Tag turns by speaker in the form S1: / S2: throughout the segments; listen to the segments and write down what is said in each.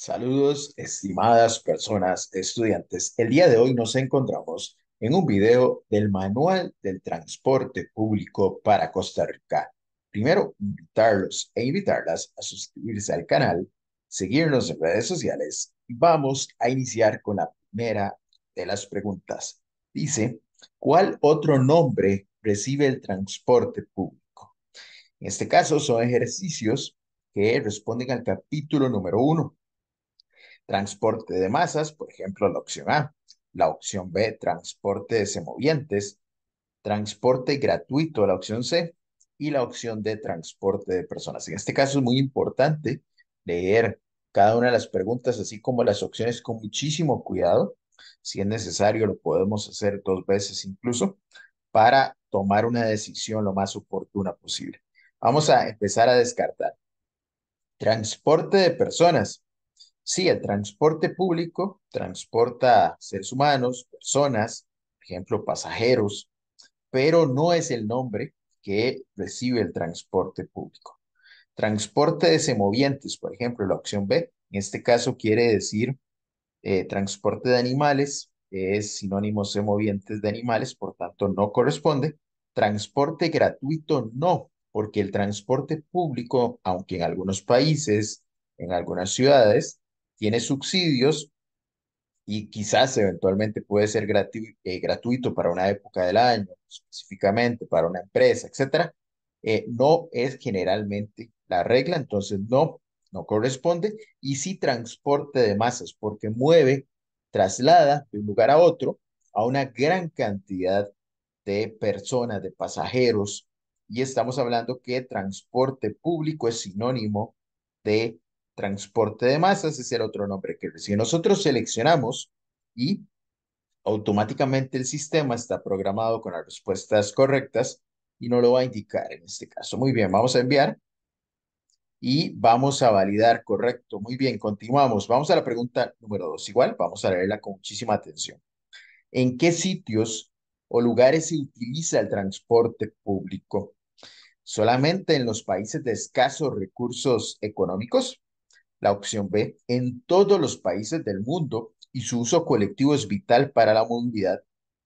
S1: Saludos, estimadas personas estudiantes. El día de hoy nos encontramos en un video del Manual del Transporte Público para Costa Rica. Primero, invitarlos e invitarlas a suscribirse al canal, seguirnos en redes sociales. Vamos a iniciar con la primera de las preguntas. Dice, ¿cuál otro nombre recibe el transporte público? En este caso son ejercicios que responden al capítulo número uno transporte de masas, por ejemplo, la opción A. La opción B, transporte de semovientes. Transporte gratuito, la opción C. Y la opción D, transporte de personas. En este caso es muy importante leer cada una de las preguntas, así como las opciones, con muchísimo cuidado. Si es necesario, lo podemos hacer dos veces incluso para tomar una decisión lo más oportuna posible. Vamos a empezar a descartar. Transporte de personas. Sí, el transporte público transporta seres humanos, personas, por ejemplo, pasajeros, pero no es el nombre que recibe el transporte público. Transporte de semovientes, por ejemplo, la opción B, en este caso quiere decir eh, transporte de animales, es sinónimo semovientes de animales, por tanto no corresponde. Transporte gratuito no, porque el transporte público, aunque en algunos países, en algunas ciudades, tiene subsidios y quizás eventualmente puede ser eh, gratuito para una época del año, específicamente para una empresa, etcétera, eh, no es generalmente la regla, entonces no, no corresponde, y sí transporte de masas, porque mueve, traslada de un lugar a otro a una gran cantidad de personas, de pasajeros, y estamos hablando que transporte público es sinónimo de transporte de masas, es el otro nombre que recibe. Nosotros seleccionamos y automáticamente el sistema está programado con las respuestas correctas y no lo va a indicar en este caso. Muy bien, vamos a enviar y vamos a validar, correcto. Muy bien, continuamos. Vamos a la pregunta número dos. Igual, vamos a leerla con muchísima atención. ¿En qué sitios o lugares se utiliza el transporte público? solamente en los países de escasos recursos económicos, la opción B, en todos los países del mundo y su uso colectivo es vital para la movilidad.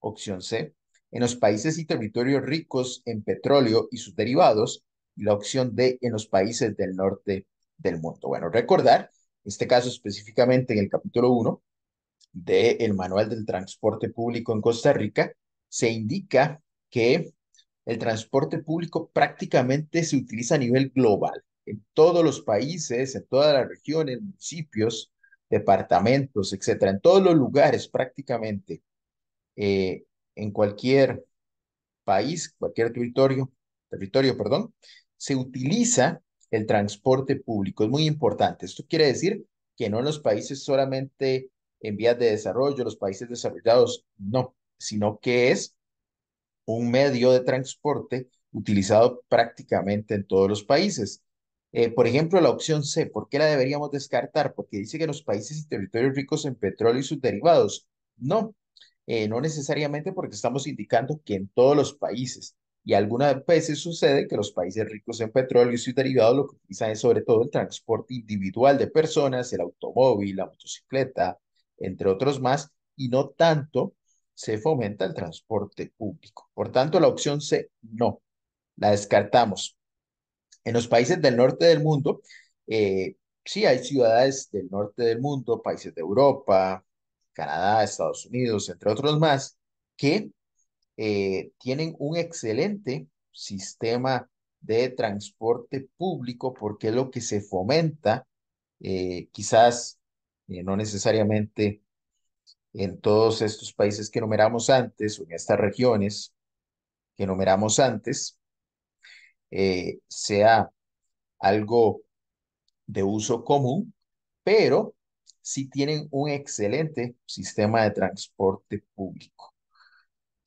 S1: Opción C, en los países y territorios ricos en petróleo y sus derivados. Y la opción D, en los países del norte del mundo. Bueno, recordar, en este caso específicamente en el capítulo 1 del Manual del Transporte Público en Costa Rica, se indica que el transporte público prácticamente se utiliza a nivel global en todos los países, en todas las regiones, municipios, departamentos, etcétera, en todos los lugares prácticamente, eh, en cualquier país, cualquier territorio, territorio, perdón, se utiliza el transporte público. Es muy importante. Esto quiere decir que no en los países solamente en vías de desarrollo, los países desarrollados, no, sino que es un medio de transporte utilizado prácticamente en todos los países. Eh, por ejemplo, la opción C, ¿por qué la deberíamos descartar? Porque dice que los países y territorios ricos en petróleo y sus derivados. No, eh, no necesariamente porque estamos indicando que en todos los países. Y algunas veces sucede que los países ricos en petróleo y sus derivados lo que utilizan es sobre todo el transporte individual de personas, el automóvil, la motocicleta, entre otros más, y no tanto se fomenta el transporte público. Por tanto, la opción C, no, la descartamos. En los países del norte del mundo, eh, sí hay ciudades del norte del mundo, países de Europa, Canadá, Estados Unidos, entre otros más, que eh, tienen un excelente sistema de transporte público porque es lo que se fomenta, eh, quizás no necesariamente en todos estos países que numeramos antes o en estas regiones que numeramos antes, eh, sea algo de uso común, pero si tienen un excelente sistema de transporte público.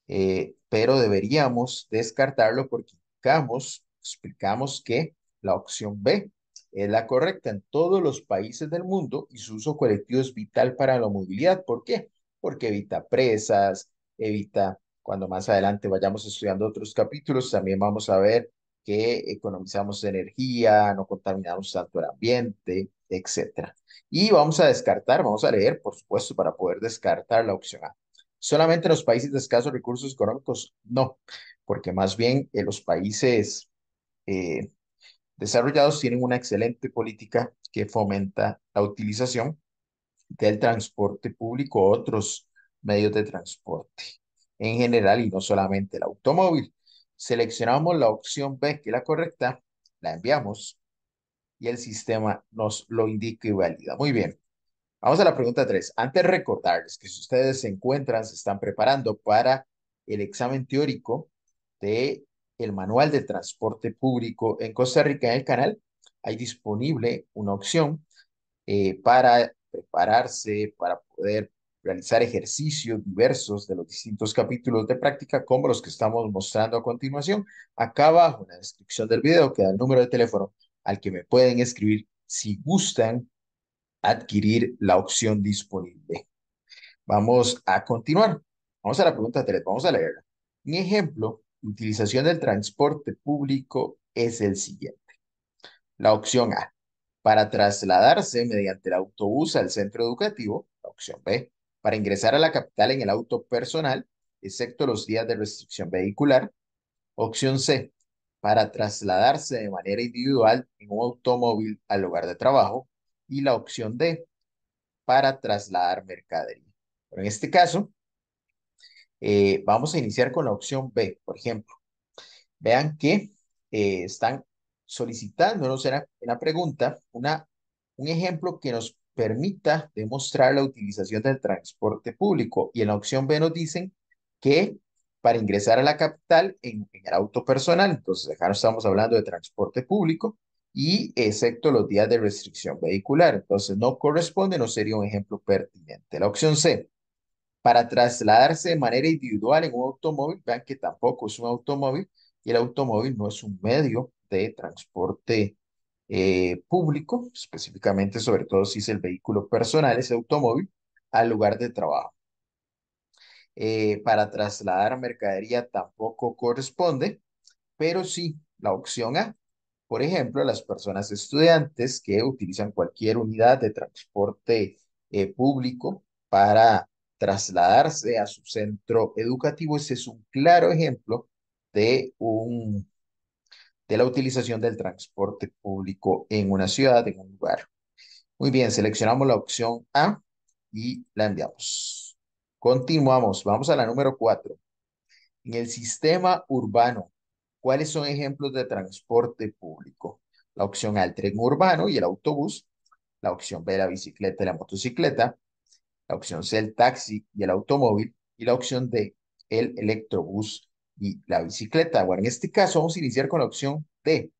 S1: Eh, pero deberíamos descartarlo porque explicamos, explicamos que la opción B es la correcta en todos los países del mundo y su uso colectivo es vital para la movilidad. ¿Por qué? Porque evita presas, evita, cuando más adelante vayamos estudiando otros capítulos, también vamos a ver que economizamos energía, no contaminamos tanto el ambiente, etc. Y vamos a descartar, vamos a leer, por supuesto, para poder descartar la opción A. Solamente los países de escasos recursos económicos, no, porque más bien en eh, los países eh, desarrollados tienen una excelente política que fomenta la utilización del transporte público o otros medios de transporte en general y no solamente el automóvil seleccionamos la opción B, que es la correcta, la enviamos y el sistema nos lo indica y valida. Muy bien. Vamos a la pregunta 3. Antes recordarles que si ustedes se encuentran, se están preparando para el examen teórico de el manual de transporte público en Costa Rica en el canal, hay disponible una opción eh, para prepararse, para poder realizar ejercicios diversos de los distintos capítulos de práctica como los que estamos mostrando a continuación. Acá abajo en la descripción del video queda el número de teléfono al que me pueden escribir si gustan adquirir la opción disponible. Vamos a continuar. Vamos a la pregunta 3, vamos a leerla. Mi ejemplo, utilización del transporte público es el siguiente. La opción A, para trasladarse mediante el autobús al centro educativo. La opción B, para ingresar a la capital en el auto personal, excepto los días de restricción vehicular. Opción C, para trasladarse de manera individual en un automóvil al lugar de trabajo. Y la opción D, para trasladar mercadería. Pero en este caso, eh, vamos a iniciar con la opción B, por ejemplo. Vean que eh, están solicitándonos en pregunta una, un ejemplo que nos permita demostrar la utilización del transporte público. Y en la opción B nos dicen que para ingresar a la capital en, el auto personal, entonces acá no estamos hablando de transporte público, y excepto los días de restricción vehicular. Entonces no corresponde, no sería un ejemplo pertinente. La opción C, para trasladarse de manera individual en un automóvil, vean que tampoco es un automóvil y el automóvil no es un medio de transporte eh, público, específicamente sobre todo si es el vehículo personal, ese automóvil, al lugar de trabajo. Eh, para trasladar mercadería tampoco corresponde, pero sí la opción A. Por ejemplo, las personas estudiantes que utilizan cualquier unidad de transporte eh, público para trasladarse a su centro educativo, ese es un claro ejemplo de un de la utilización del transporte público en una ciudad, en un lugar. Muy bien, seleccionamos la opción A y la enviamos. Continuamos, vamos a la número 4. En el sistema urbano, ¿cuáles son ejemplos de transporte público? La opción A, el tren urbano y el autobús. La opción B, la bicicleta y la motocicleta. La opción C, el taxi y el automóvil. Y la opción D, el electrobús y la bicicleta. Bueno, en este caso vamos a iniciar con la opción D.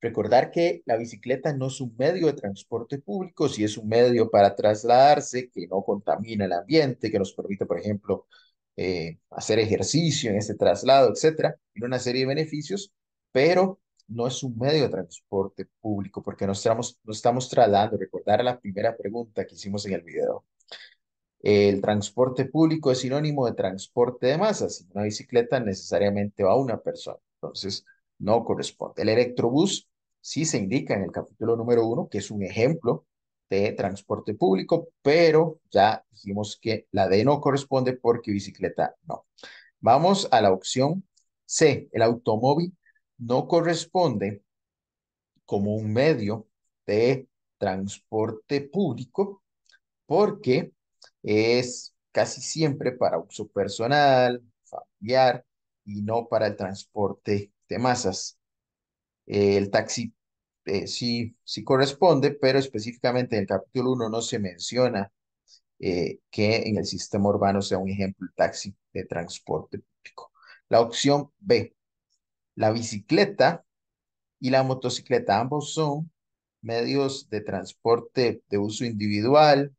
S1: Recordar que la bicicleta no es un medio de transporte público, si es un medio para trasladarse que no contamina el ambiente, que nos permite, por ejemplo, eh, hacer ejercicio en este traslado, etcétera, tiene una serie de beneficios, pero no es un medio de transporte público porque nos estamos, estamos trasladando. Recordar la primera pregunta que hicimos en el video. Eh, el transporte público es sinónimo de transporte de masas. Una bicicleta necesariamente va a una persona. Entonces, no corresponde. El electrobús sí se indica en el capítulo número uno que es un ejemplo de transporte público, pero ya dijimos que la D no corresponde porque bicicleta no. Vamos a la opción C. El automóvil no corresponde como un medio de transporte público porque es casi siempre para uso personal, familiar y no para el transporte de masas. El taxi eh, sí, corresponde, pero específicamente en el capítulo 1 no se menciona eh, que en el sistema urbano sea un ejemplo el taxi de transporte público. La opción B, la bicicleta y la motocicleta, ambos son medios de transporte de uso individual,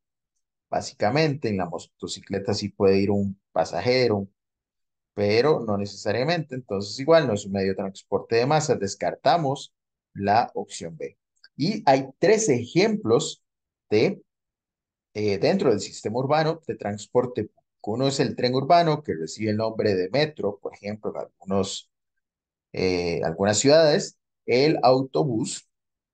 S1: Básicamente, en la motocicleta sí puede ir un pasajero, pero no necesariamente. Entonces, igual no es un medio de transporte de masas. Descartamos la opción B. Y hay tres ejemplos de, eh, dentro del sistema urbano de transporte Uno es el tren urbano, que recibe el nombre de metro, por ejemplo, en algunos, eh, algunas ciudades. El autobús,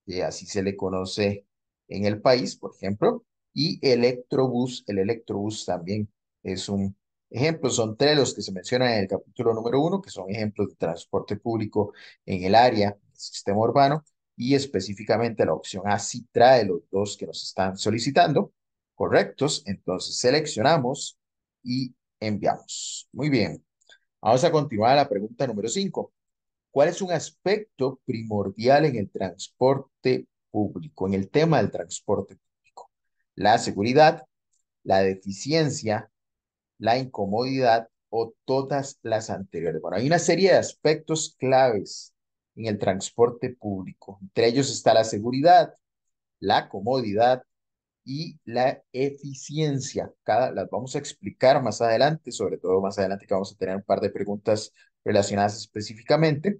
S1: que así se le conoce en el país, por ejemplo y Electrobús. El Electrobús también es un ejemplo. Son tres los que se mencionan en el capítulo número uno, que son ejemplos de transporte público en el área, el sistema urbano, y específicamente la opción A trae los dos que nos están solicitando, correctos. Entonces seleccionamos y enviamos. Muy bien. Vamos a continuar a la pregunta número cinco. ¿Cuál es un aspecto primordial en el transporte público, en el tema del transporte la seguridad, la deficiencia, la incomodidad o todas las anteriores. Bueno, hay una serie de aspectos claves en el transporte público. Entre ellos está la seguridad, la comodidad y la eficiencia. Cada, las vamos a explicar más adelante, sobre todo más adelante que vamos a tener un par de preguntas relacionadas específicamente.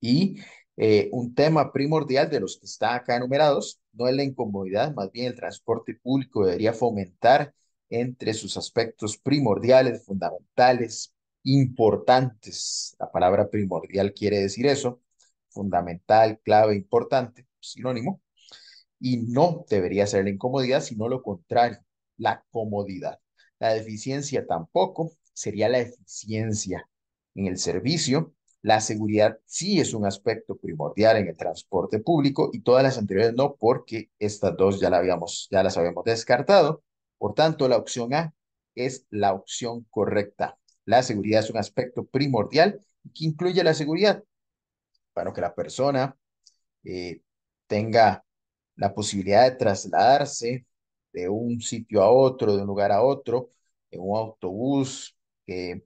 S1: Y eh, un tema primordial de los que están acá enumerados no es la incomodidad, más bien el transporte público debería fomentar entre sus aspectos primordiales, fundamentales, importantes. La palabra primordial quiere decir eso, fundamental, clave, importante, sinónimo. Y no debería ser la incomodidad, sino lo contrario, la comodidad. La deficiencia tampoco sería la eficiencia en el servicio la seguridad sí es un aspecto primordial en el transporte público y todas las anteriores no, porque estas dos ya, la habíamos, ya las habíamos descartado. Por tanto, la opción A es la opción correcta. La seguridad es un aspecto primordial que incluye la seguridad para que la persona eh, tenga la posibilidad de trasladarse de un sitio a otro, de un lugar a otro, en un autobús, que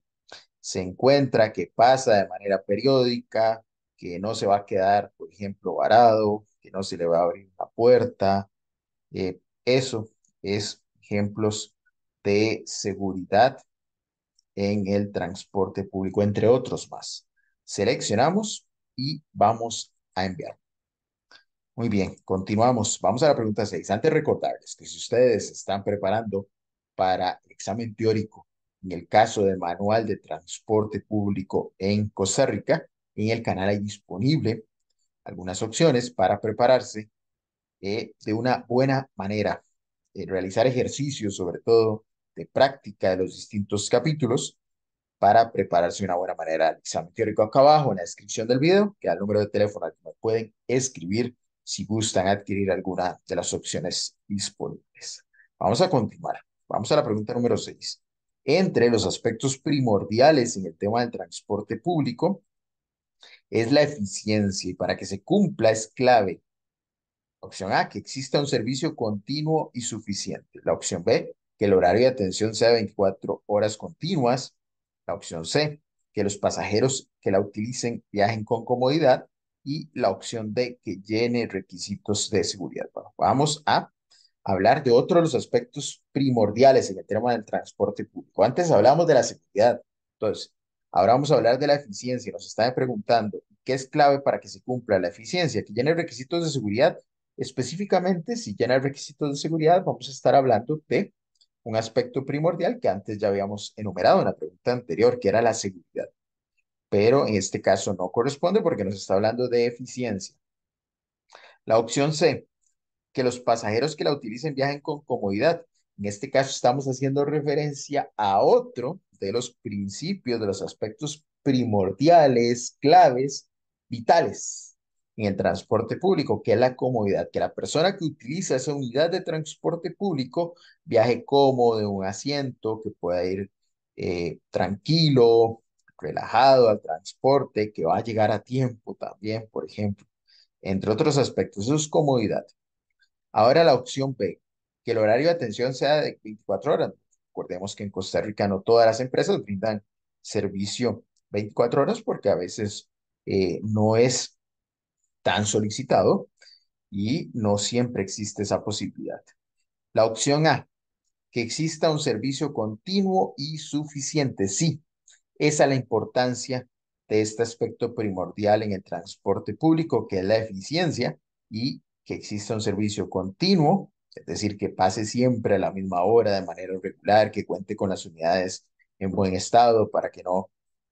S1: se encuentra, que pasa de manera periódica, que no se va a quedar, por ejemplo, varado, que no se le va a abrir la puerta. Eh, eso es ejemplos de seguridad en el transporte público, entre otros más. Seleccionamos y vamos a enviar. Muy bien, continuamos. Vamos a la pregunta 6. Antes recordarles que si ustedes están preparando para examen teórico en el caso de Manual de Transporte Público en Costa Rica. En el canal hay disponible algunas opciones para prepararse eh, de una buena manera, eh, realizar ejercicios sobre todo de práctica de los distintos capítulos para prepararse de una buena manera el examen teórico. Acá abajo en la descripción del video que el número de teléfono al que me pueden escribir si gustan adquirir alguna de las opciones disponibles. Vamos a continuar. Vamos a la pregunta número 6. Entre los aspectos primordiales en el tema del transporte público es la eficiencia y para que se cumpla es clave. Opción A, que exista un servicio continuo y suficiente. La opción B, que el horario de atención sea 24 horas continuas. La opción C, que los pasajeros que la utilicen viajen con comodidad. Y la opción D, que llene requisitos de seguridad. vamos a hablar de otro de los aspectos primordiales en el tema del transporte público. Antes hablamos de la seguridad, entonces ahora vamos a hablar de la eficiencia. Nos están preguntando qué es clave para que se cumpla la eficiencia, que llene requisitos de seguridad. Específicamente, si llena requisitos de seguridad, vamos a estar hablando de un aspecto primordial que antes ya habíamos enumerado en la pregunta anterior, que era la seguridad. Pero en este caso no corresponde porque nos está hablando de eficiencia. La opción C, que los pasajeros que la utilicen viajen con comodidad. En este caso estamos haciendo referencia a otro de los principios, de los aspectos primordiales, claves, vitales en el transporte público, que es la comodidad, que la persona que utiliza esa unidad de transporte público viaje cómodo en un asiento, que pueda ir eh, tranquilo, relajado al transporte, que va a llegar a tiempo también, por ejemplo. Entre otros aspectos, eso es comodidad. Ahora la opción B, que el horario de atención sea de 24 horas. Recordemos que en Costa Rica no todas las empresas brindan servicio 24 horas porque a veces eh, no es tan solicitado y no siempre existe esa posibilidad. La opción A, que exista un servicio continuo y suficiente. Sí, esa es la importancia de este aspecto primordial en el transporte público, que es la eficiencia y que exista un servicio continuo, es decir, que pase siempre a la misma hora de manera regular, que cuente con las unidades en buen estado para que no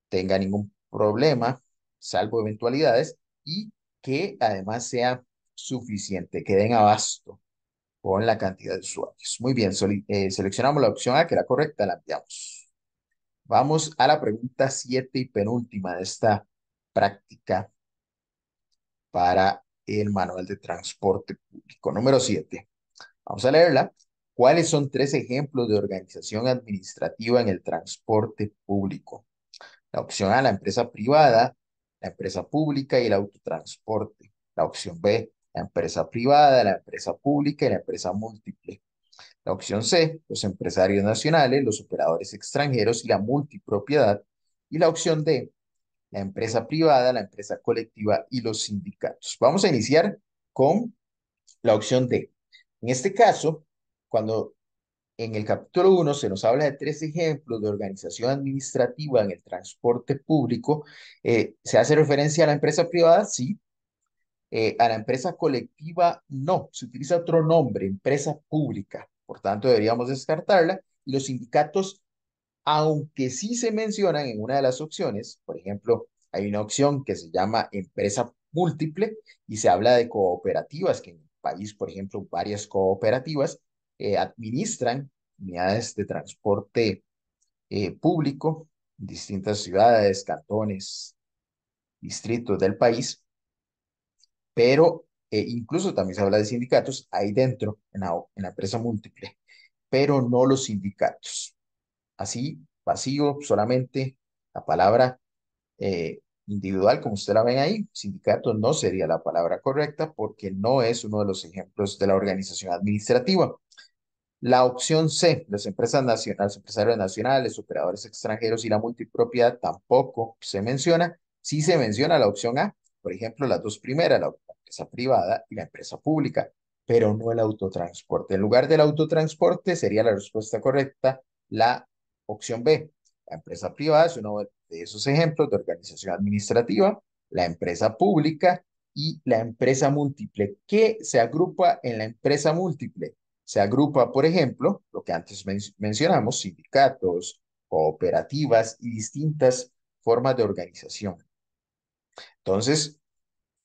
S1: tenga ningún problema, salvo eventualidades, y que además sea suficiente, que den abasto con la cantidad de usuarios. Muy bien, eh, seleccionamos la opción A, que era correcta, la enviamos. Vamos a la pregunta siete y penúltima de esta práctica para el Manual de Transporte Público. Número 7. Vamos a leerla. ¿Cuáles son tres ejemplos de organización administrativa en el transporte público? La opción A, la empresa privada, la empresa pública y el autotransporte. La opción B, la empresa privada, la empresa pública y la empresa múltiple. La opción C, los empresarios nacionales, los operadores extranjeros y la multipropiedad. Y la opción D, la empresa privada, la empresa colectiva y los sindicatos. Vamos a iniciar con la opción D. En este caso, cuando en el capítulo 1 se nos habla de tres ejemplos de organización administrativa en el transporte público, eh, ¿se hace referencia a la empresa privada? Sí. Eh, a la empresa colectiva, no. Se utiliza otro nombre, empresa pública. Por tanto, deberíamos descartarla. Y los sindicatos aunque sí se mencionan en una de las opciones, por ejemplo, hay una opción que se llama empresa múltiple y se habla de cooperativas, que en el país, por ejemplo, varias cooperativas eh, administran unidades de transporte eh, público en distintas ciudades, cantones, distritos del país, pero eh, incluso también se habla de sindicatos ahí dentro, en la empresa múltiple, pero no los sindicatos así, vacío, solamente la palabra eh, individual, como usted la ve ahí, sindicato no sería la palabra correcta porque no es uno de los ejemplos de la organización administrativa. La opción C, las empresas nacionales, empresarios nacionales, operadores extranjeros y la multipropiedad tampoco se menciona. Sí se menciona la opción A, por ejemplo, las dos primeras, la empresa privada y la empresa pública, pero no el autotransporte. En lugar del autotransporte sería la respuesta correcta la Opción B, la empresa privada es uno de esos ejemplos de organización administrativa, la empresa pública y la empresa múltiple. ¿Qué se agrupa en la empresa múltiple? Se agrupa, por ejemplo, lo que antes mencionamos, sindicatos, cooperativas y distintas formas de organización. Entonces,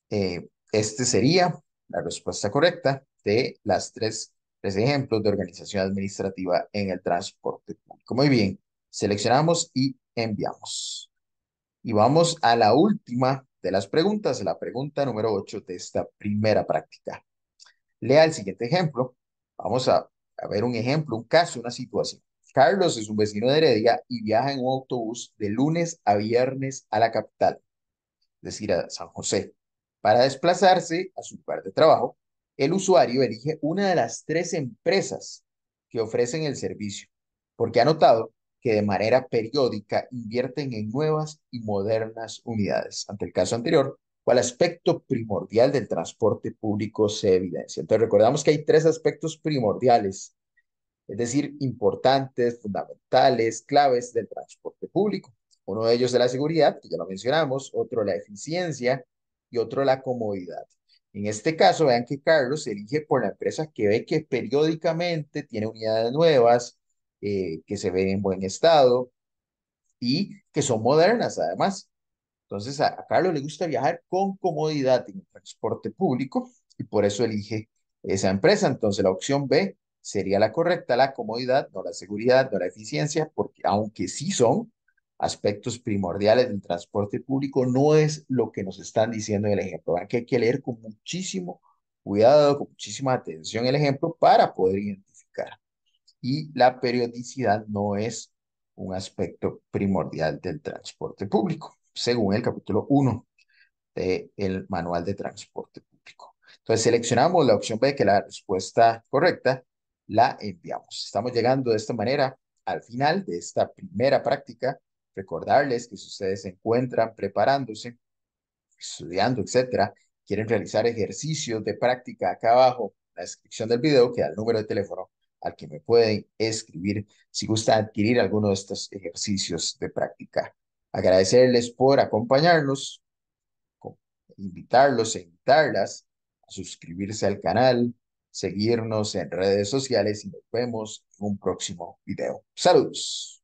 S1: eh, esta sería la respuesta correcta de las tres tres ejemplos de organización administrativa en el transporte público. Muy bien, seleccionamos y enviamos. Y vamos a la última de las preguntas, la pregunta número 8 de esta primera práctica. Lea el siguiente ejemplo. Vamos a, a ver un ejemplo, un caso, una situación. Carlos es un vecino de Heredia y viaja en un autobús de lunes a viernes a la capital, es decir, a San José, para desplazarse a su lugar de trabajo el usuario elige una de las tres empresas que ofrecen el servicio, porque ha notado que de manera periódica invierten en nuevas y modernas unidades. Ante el caso anterior, ¿cuál aspecto primordial del transporte público se evidencia. Entonces, recordamos que hay tres aspectos primordiales, es decir, importantes, fundamentales, claves del transporte público. Uno de ellos es la seguridad, que ya lo mencionamos, otro la eficiencia y otro la comodidad. En este caso, vean que Carlos elige por la empresa que ve que periódicamente tiene unidades nuevas, eh, que se ven en buen estado y que son modernas además. Entonces, a, Carlos le gusta viajar con comodidad en transporte público y por eso elige esa empresa. Entonces, la opción B sería la correcta, la comodidad, no la seguridad, no la eficiencia, porque aunque sí son, aspectos primordiales del transporte público no es lo que nos están diciendo en el ejemplo. hay que leer con muchísimo cuidado, con muchísima atención el ejemplo para poder identificar. Y la periodicidad no es un aspecto primordial del transporte público, según el capítulo 1 del Manual de Transporte Público. Entonces seleccionamos la opción B, que la respuesta correcta, la enviamos. Estamos llegando de esta manera al final de esta primera práctica Recordarles que si ustedes se encuentran preparándose, estudiando, etcétera, quieren realizar ejercicios de práctica acá abajo en la descripción del video queda el número de teléfono al que me pueden escribir si gusta adquirir alguno de estos ejercicios de práctica. Agradecerles por acompañarnos, invitarlos e invitarlas a suscribirse al canal, seguirnos en redes sociales y nos vemos en un próximo video. Saludos.